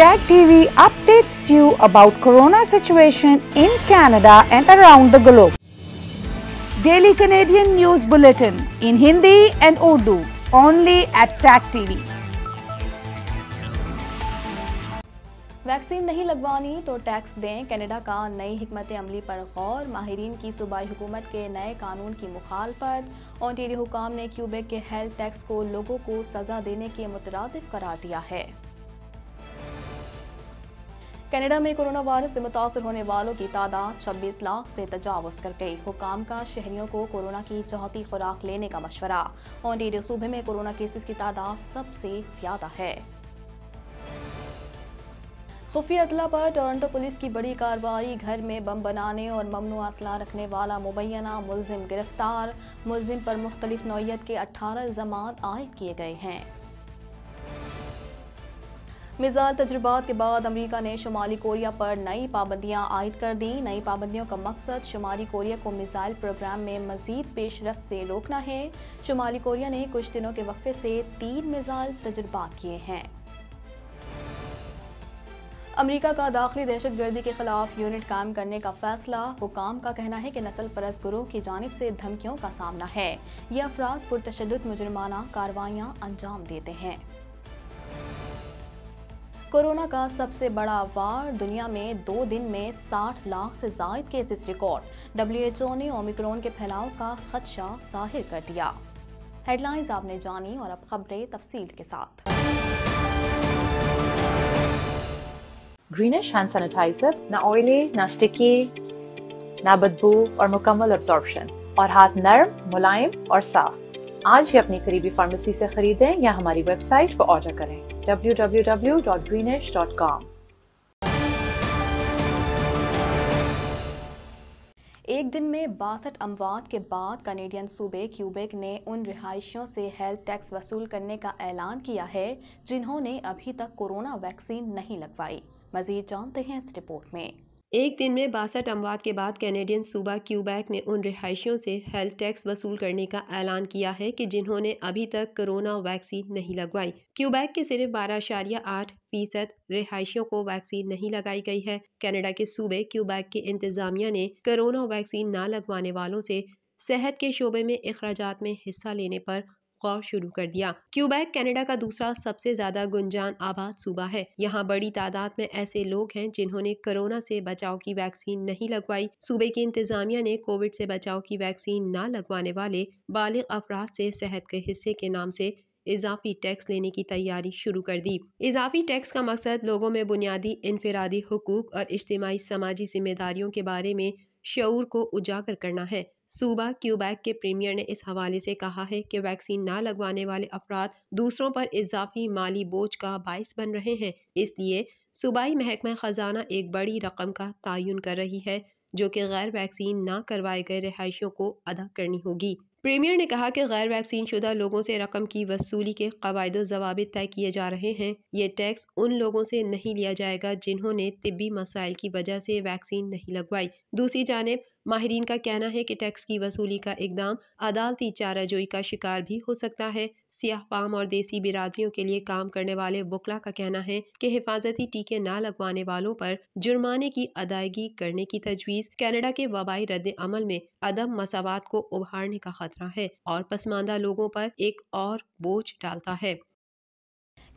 Tag TV updates you about corona situation in Canada and around the globe. Daily Canadian News Bulletin in Hindi and Urdu only at Tag TV. Vaccine नहीं लगवानी तो tax दें Canada का नई हमत अमली पर गौर माहरीन की सूबाई हुकूमत के नए कानून की मुखालफत ऑनटेरियो हुकाम ने क्यूबेक के हेल्थ टैक्स को लोगों को सज़ा देने के मुतरद करार दिया है कनाडा में कोरोना वायरस से मुतासर होने वालों की तादाद छब्बीस लाख से तजावज कर गई हुकाम का शहरियों को कोरोना की चौथी खुराक लेने का मशवरा ऑनटेरियो सूबे में कोरोना केसेस की तादाद सबसे ज्यादा है खुफिया अतला पर टोरंटो पुलिस की बड़ी कार्रवाई घर में बम बनाने और ममनू असला रखने वाला मुबैना मुलजिम गिरफ्तार मुलजिम पर मुख्तलिफ नौत के अठारह इल्जाम आयद किए गए हैं मिजाइल तजुर्बा के बाद अमरीका ने शुमाली कोरिया पर नई पाबंदियाँ आयद कर दी नई पाबंदियों का मकसद शुमाली कोरिया को मिज़ाइल प्रोग्राम में मजीद पेशरफ से रोकना है शुमाली कोरिया ने कुछ दिनों के वक्फे से तीन मिजाइल तजुर्बा किए हैं अमरीका का दाखिली दहशत गर्दी के खिलाफ यूनिट कायम करने का फैसला हुकाम का कहना है कि नस्ल परस गुरु की जानब से धमकियों का सामना है ये अफराद पुरतद मुजरमाना कार्रवाइयाँ अंजाम देते हैं कोरोना का सबसे बड़ा वार दुनिया में दो दिन में 60 लाख से जायद केसेस रिकॉर्ड डब्ल्यूएचओ ने ओमिक्रॉन के फैलाव का खदशा जाहिर कर दिया हेडलाइंस आपने जानी और अब खबरें तफसील के साथ ग्रीनिश हैंड सैनिटाइजर ना ऑयली ना स्टिकी ना बदबू और मुकम्मल अब्जॉर्प्शन और हाथ नर्म मुलायम और साफ आज ही अपनी करीबी फार्मेसी से खरीदें या हमारी वेबसाइट पर ऑर्डर करें www.greenesh.com एक दिन में बासठ अमवात के बाद कनेडियन सूबे क्यूबेक ने उन रिहायशियों से हेल्थ टैक्स वसूल करने का ऐलान किया है जिन्होंने अभी तक कोरोना वैक्सीन नहीं लगवाई मजीद जानते हैं इस रिपोर्ट में एक दिन में बासठ अमवात के बाद कैनेडियन सूबा क्यूबैक ने उन रिहायशियों से हेल्थ टैक्स वसूल करने का ऐलान किया है कि जिन्होंने अभी तक कोरोना वैक्सीन नहीं लगवाई क्यूबैक के सिर्फ बारह अशारिया आठ फीसद रिहायशियों को वैक्सीन नहीं लगाई गई है कनाडा के सूबे क्यूबैक के इंतजामिया ने कोरोना वैक्सीन न लगवाने वालों से सेहत के शोबे में अखराज में हिस्सा लेने पर गौर शुरू कर दिया क्यूबैक कनाडा का दूसरा सबसे ज्यादा गुंजान आबाद सूबा है यहाँ बड़ी तादाद में ऐसे लोग हैं जिन्होंने कोरोना से बचाव की वैक्सीन नहीं लगवाई सूबे की इंतजामिया ने कोविड से बचाव की वैक्सीन न लगवाने वाले बाल अफराद से सेहत के हिस्से के नाम से इजाफी टैक्स लेने की तैयारी शुरू कर दी इजाफी टैक्स का मकसद लोगों में बुनियादी इनफरादी हकूक और इज्तमी समाजी जिम्मेदारियों के बारे में शूर को उजागर करना है सूबा क्यूबैक के प्रीमियर ने इस हवाले से कहा है कि वैक्सीन ना लगवाने वाले अफराद दूसरों पर इजाफी माली बोझ का बायस बन रहे हैं इसलिए सूबाई महकमा ख़जाना एक बड़ी रकम का तयन कर रही है जो कि गैर वैक्सीन ना करवाए गए रिहाइशों को अदा करनी होगी प्रीमियर ने कहा कि गैर वैक्सीन शुदा लोगों से रकम की वसूली के कवायद जवाब तय किए जा रहे हैं ये टैक्स उन लोगों से नहीं लिया जाएगा जिन्होंने तिबी मसाइल की वजह से वैक्सीन नहीं लगवाई दूसरी जानब माहरीन का कहना है कि टैक्स की वसूली का इकदाम अदालती चाराजोई का शिकार भी हो सकता है सियाह पाम और देसी बिरादरियों के लिए काम करने वाले बुकला का कहना है कि हिफाजती टीके ना लगवाने वालों पर जुर्माने की अदायगी करने की तजवीज़ कनाडा के वबाई रद्द अमल में अदम मसावत को उभारने का खतरा है और पसमानदा लोगों पर एक और बोझ डालता है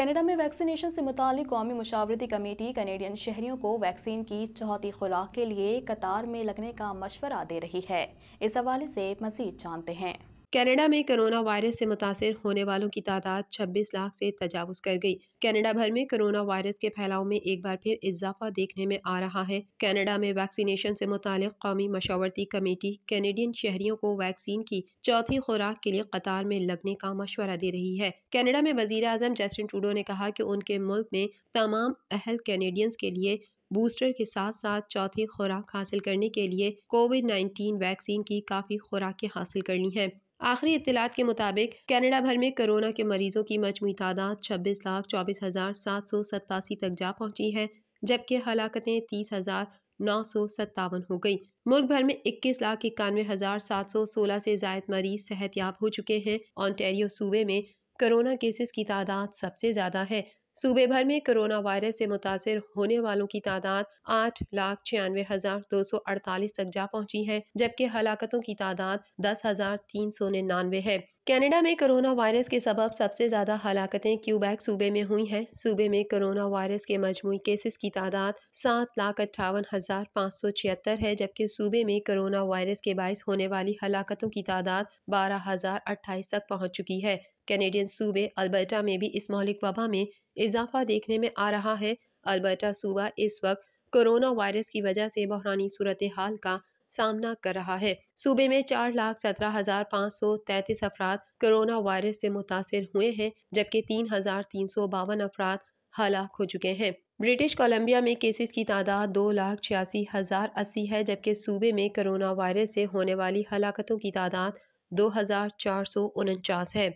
कनाडा में वैक्सीनेशन से मुतल कौमी मशावरती कमेटी कनेडियन शहरियों को वैक्सीन की चौथी खुराक के लिए कतार में लगने का मशवरा दे रही है इस हवाले से मजीद जानते हैं कनाडा में कोरोना वायरस से मुतासर होने वालों की तादाद 26 लाख से तजावज कर गई कनाडा भर में कोरोना वायरस के फैलाव में एक बार फिर इजाफा देखने में आ रहा है कनाडा में वैक्सीनेशन से मुतल कौमी मशावरती कमेटी कैनेडियन शहरियों को वैक्सीन की चौथी खुराक के लिए कतार में लगने का मशवरा दे रही है कनाडा में वजीर अजम जस्टिन टूडो ने कहा कि उनके मुल्क ने तमाम अहल कैनेडियंस के लिए बूस्टर के साथ साथ चौथी खुराक हासिल करने के लिए कोविड 19 वैक्सीन की काफ़ी खुराकें हासिल करनी है आखिरी इतलात के मुताबिक कैनेडा भर में कोरोना के मरीजों की मजमू तादाद छब्बीस लाख चौबीस हज़ार सात सौ सतासी तक जा पहुंची है जबकि हलाकतें तीस हज़ार नौ सौ सत्तावन हो गई मुल्क भर में इक्कीस लाख इक्यानवे हज़ार सात सौ सोलह से जायद मरीज सेहतियाब हो चुके हैं ऑनटेरियो सूबे में कोरोना केसेस की तादाद सबसे ज़्यादा है सूबे भर में कोरोना वायरस से मुतासर होने वालों की तादाद आठ लाख छियानवे हजार दो सौ अड़तालीस तक जा पहुंची है जबकि हलाकतों की तादाद दस हजार तीन सौ निन्यानवे है कनाडा में कोरोना वायरस के सबब सबसे ज़्यादा हलाकतें क्यूबैक सूबे में हुई हैं सूबे में कोरोना वायरस के मजमू केसेस की तादाद सात लाख अट्ठावन हज़ार पाँच सौ छिहत्तर है जबकि सूबे में कोरोना वायरस के बायस होने वाली हलाकतों की तादाद बारह हज़ार अट्ठाईस तक पहुँच चुकी है कैनेडियन सूबे अल्बर्टा में भी इस मौलिक वबा में इजाफा देखने में आ रहा है अलबर्टा सूबा इस वक्त कोरोना वायरस की वजह से बहरानी सूरत हाल का सामना कर रहा है सूबे में चार लाख सत्रह हजार पाँच सौ तैतीस अफराद कोरोना वायरस से मुतासर हुए हैं जबकि तीन हजार तीन सौ बावन अफराद हलाक हो चुके हैं ब्रिटिश कोलंबिया में केसेस की तादाद दो लाख छियासी हजार अस्सी है जबकि सूबे में कोरोना वायरस से होने वाली हलाकतों की तादाद दो हजार चार सौ उनचास है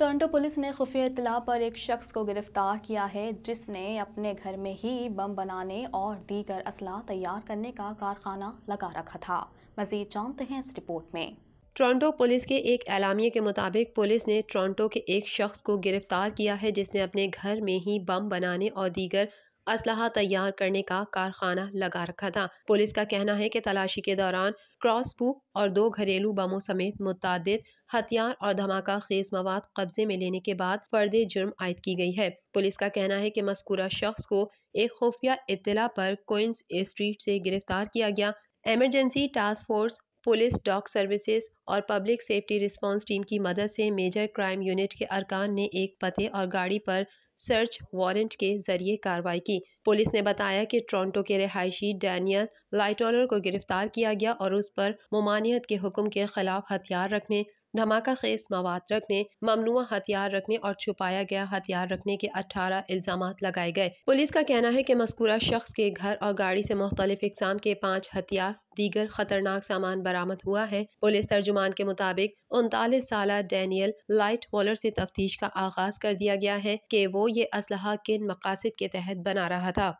टोरंटो पुलिस ने खुफिया इतला पर एक शख्स को गिरफ्तार किया है जिसने अपने घर में ही बम बनाने और दीगर असला तैयार करने का कारखाना लगा रखा था मजीद जानते हैं इस रिपोर्ट में टोरंटो पुलिस के एक एलामिया के मुताबिक पुलिस ने टोरंटो के एक शख्स को गिरफ्तार किया है जिसने अपने घर में ही बम बनाने और दीगर असलाह तैयार करने का कारखाना लगा रखा था पुलिस का कहना है कि तलाशी के दौरान क्रॉसबू और दो घरेलू बमों समेत मुतद हथियार और धमाका खेज मवाद कब्जे में लेने के बाद फर्द जुर्म आयद की गई है पुलिस का कहना है कि मस्कूरा शख्स को एक खुफिया इतला पर कोइंस स्ट्रीट से गिरफ्तार किया गया emergency task force police dock services और पब्लिक सेफ्टी रिस्पांस टीम की मदद से मेजर क्राइम यूनिट के अरकान ने एक पते और गाड़ी पर सर्च वारंट के जरिए कार्रवाई की पुलिस ने बताया कि टोरंटो के रिहायशी डैनियल लाइटोलर को गिरफ्तार किया गया और उस पर ममानियत के हुक्म के खिलाफ हथियार रखने धमाका खेज मवाद रखने ममनुआ हथियार रखने और छुपाया गया हथियार रखने के अठारह इल्जाम लगाए गए पुलिस का कहना है की मस्कुरा शख्स के घर और गाड़ी से मुख्तलिफ इकसाम के पाँच हथियार दीगर खतरनाक सामान बरामद हुआ है पुलिस तर्जुमान के मुताबिक उनतालीस साल डैनियल लाइट वॉलर से तफ्तीश का आगाज कर दिया गया है कि वो ये इसलहा किन मकासद के तहत बना रहा था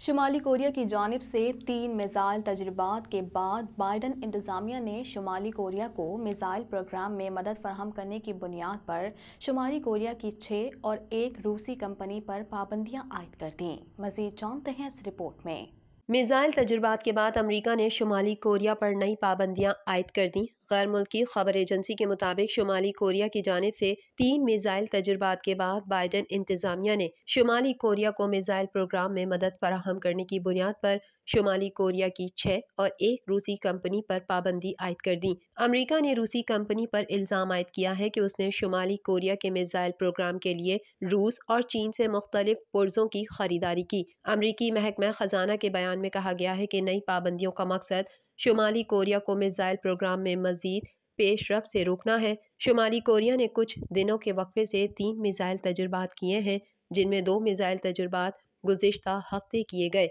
शुमाली कोरिया की जानब से तीन मिज़ाइल तजर्बात के बाद बाइडन इंतज़ामिया ने शुमाली कोरिया को मिज़ाइल प्रोग्राम में मदद फरहम करने की बुनियाद पर शुमाली कोरिया की छः और एक रूसी कंपनी पर पाबंदियां आयद कर दी मजीद जानते हैं इस रिपोर्ट में मिज़ाइल तजुर्बा के बाद अमेरिका ने शुमाली कोरिया पर नई पाबंदियां आयद कर दी गैर मुल्की खबर एजेंसी के मुताबिक शुमाली कोरिया की जानब से तीन मिज़ाइल तजुर्बा के बाद बाइडन इंतजामिया ने शुमाली कोरिया को मिज़ाइल प्रोग्राम में मदद फराहम करने की बुनियाद पर शुमाली कोरिया की छः और एक रूसी कंपनी पर पाबंदी आयद कर दी अमरीका ने रूसी कंपनी पर इल्ज़ाम आयद किया है कि उसने शुमाली कोरिया के मिज़ाइल प्रोग्राम के लिए रूस और चीन से मुख्तलिफ पुर्जों की खरीदारी की अमरीकी महकमा ख़जाना के बयान में कहा गया है कि नई पाबंदियों का मकसद शुमाली कोरिया को मिज़ाइल प्रोग्राम में मजीद पेशरफ से रोकना है शुमाली कोरिया ने कुछ दिनों के वक्फे से तीन मिज़ाइल तजुर्बात किए हैं जिनमें दो मिज़ाइल तजुर्बात गुजशत हफ्ते किए गए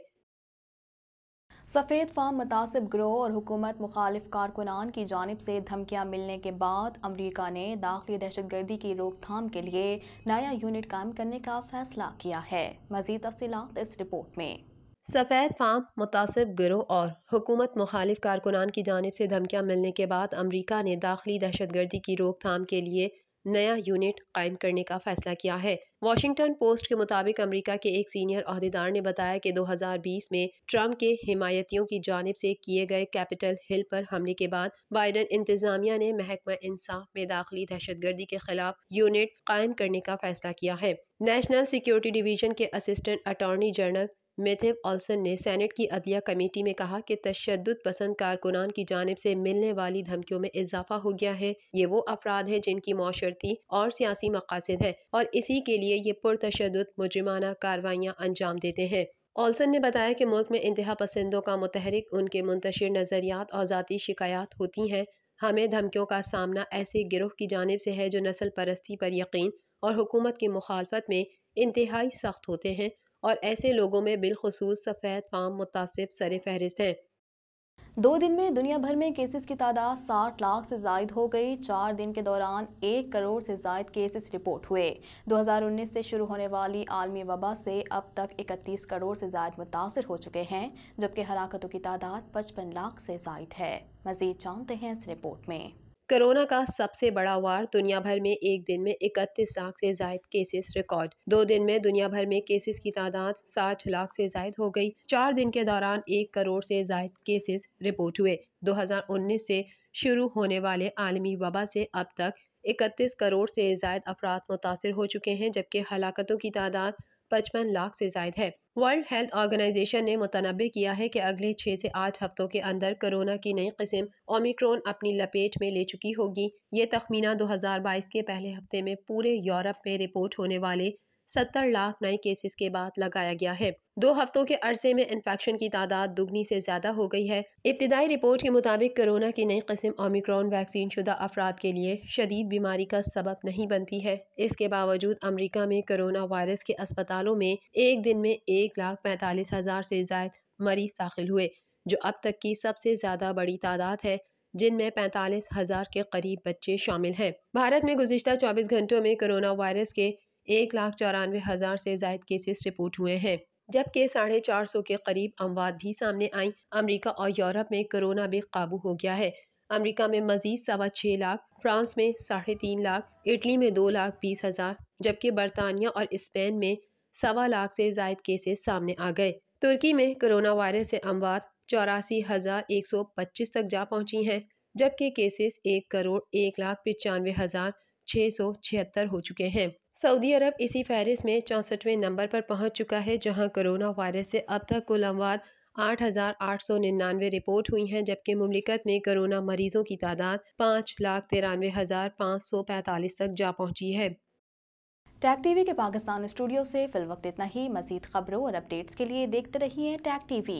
सफ़ेद फार्म मुतासब ग्रोह और हुकूमत मुखालिफ कारकुनान की जानब से धमकियाँ मिलने के बाद अमरीका ने दाखिली दहशत गर्दी की रोकथाम के लिए नया यूनिट कायम करने का फैसला किया है मजीद तफसीत इस रिपोर्ट में सफ़ेद फाम मुतासिब गिरोह और हुकूमत मुखालिफ कारकुनान की जानब से धमकियाँ मिलने के बाद अमरीका ने दाखिली दहशतगर्दी की रोकथाम के लिए नया यूनिट कायम करने का फैसला किया है वॉशिंगटन पोस्ट के मुताबिक अमरीका के एक सीनियर अहदेदार ने बताया कि 2020 में ट्रंप के हिमायतियों की जानब से किए गए कैपिटल हिल पर हमले के बाद बाइडन इंतजामिया ने महकमा इंसाफ में दाखिली दहशतगर्दी के खिलाफ यूनिट कायम करने का फैसला किया है नेशनल सिक्योरिटी डिवीजन के assistant attorney general Matthew Olsen ने सेनेट की अदलिया कमेटी में कहा कि तशद पसंद कारकुनान की जानब से मिलने वाली धमकियों में इजाफा हो गया है ये वो अफराद हैं जिनकी माशरती और सियासी मकासद हैं और इसी के लिए ये पुरतशद मुजरमाना कार्रवाइयाँ अंजाम देते हैं ऑल्सन ने बताया कि मुल्क में इंतहा पसंदों का मतहरक उनके मुंतशिर नज़रियात और ज़ाती शिकायत होती हैं हमें धमकियों का सामना ऐसे गिरोह की जानब से है जो नसल परस्ती पर यकीन और हुकूमत की मुखालफत में इंतहाई सख्त होते हैं और ऐसे लोगों में बिलखसूस सफ़ेद फाम मुतासिब सर फहरिस्त हैं दो दिन में दुनिया भर में केसेस की तादाद साठ लाख से जायद हो गई चार दिन के दौरान एक करोड़ से जायद केसेस रिपोर्ट हुए 2019 से शुरू होने वाली आलमी वबा से अब तक 31 करोड़ से जायद मुतासर हो चुके हैं जबकि हलाकतों की तादाद 55 लाख से जायद है मजीद जानते हैं इस रिपोर्ट में कोरोना का सबसे बड़ा वार दुनिया भर में एक दिन में इकतीस लाख से ज्यादा केसेस रिकॉर्ड दो दिन में दुनिया भर में केसेस की तादाद साठ लाख से जायद हो गई चार दिन के दौरान एक करोड़ से जायद केसेस रिपोर्ट हुए 2019 से शुरू होने वाले आलमी वबा से अब तक इकतीस करोड़ से ज्यादा अफराद मुतासर हो चुके हैं जबकि हलाकतों की तादाद पचपन लाख से जायद है वर्ल्ड हेल्थ ऑर्गेनाइजेशन ने मुतनबे किया है कि अगले छः से आठ हफ्तों के अंदर कोरोना की नई किस्म ओमिक्रोन अपनी लपेट में ले चुकी होगी ये तखमीना 2022 के पहले हफ्ते में पूरे यूरोप में रिपोर्ट होने वाले सत्तर लाख नए केसेस के बाद लगाया गया है दो हफ्तों के अरसे में इन्फेक्शन की तादाद दुगनी से ज्यादा हो गई है इब्तदाई रिपोर्ट के मुताबिक कोरोना की नई कस्म ओमिक्रॉन वैक्सीन शुदा अफराद के लिए शदीद बीमारी का सबब नहीं बनती है इसके बावजूद अमरीका में कोरोना वायरस के अस्पतालों में एक दिन में एक लाख पैंतालीस हजार से जायद मरीज दाखिल हुए जो अब तक की सबसे ज्यादा बड़ी तादाद है जिनमें पैंतालीस हजार के करीब बच्चे शामिल हैं भारत में गुजशत 24 घंटों में कोरोना वायरस के एक लाख चौरानवे हज़ार से जायद केसेस रिपोर्ट हुए हैं जबकि साढ़े चार सौ के करीब अमवात भी सामने आई अमरीका और यूरोप में कोरोना काबू हो गया है अमरीका में मजीद सवा छः लाख फ्रांस में साढ़े तीन लाख इटली में दो लाख बीस हज़ार जबकि बरतानिया और स्पेन में सवा लाख से जायद केसेस सामने आ गए तुर्की में कोरोना वायरस से अमवात चौरासी हज़ार एक सौ पच्चीस तक जा पहुंची हैं जबकि केसेस एक करोड़ एक लाख पचानवे हज़ार छः सौ छिहत्तर हो चुके हैं सऊदी अरब इसी फहरिस्त में चौंसठवें नंबर पर पहुंच चुका है जहां कोरोना वायरस से अब तक कुल अमवाद आठ हज़ार आठ सौ निन्यानवे रिपोर्ट हुई हैं जबकि ममलिकत में कोरोना मरीजों की तादाद पाँच लाख तिरानवे हज़ार पाँच सौ पैंतालीस तक जा पहुंची है टैग टीवी के पाकिस्तान स्टूडियो से फिल वक्त इतना ही मजीद खबरों और अपडेट्स के लिए देखते रहिए टैग टीवी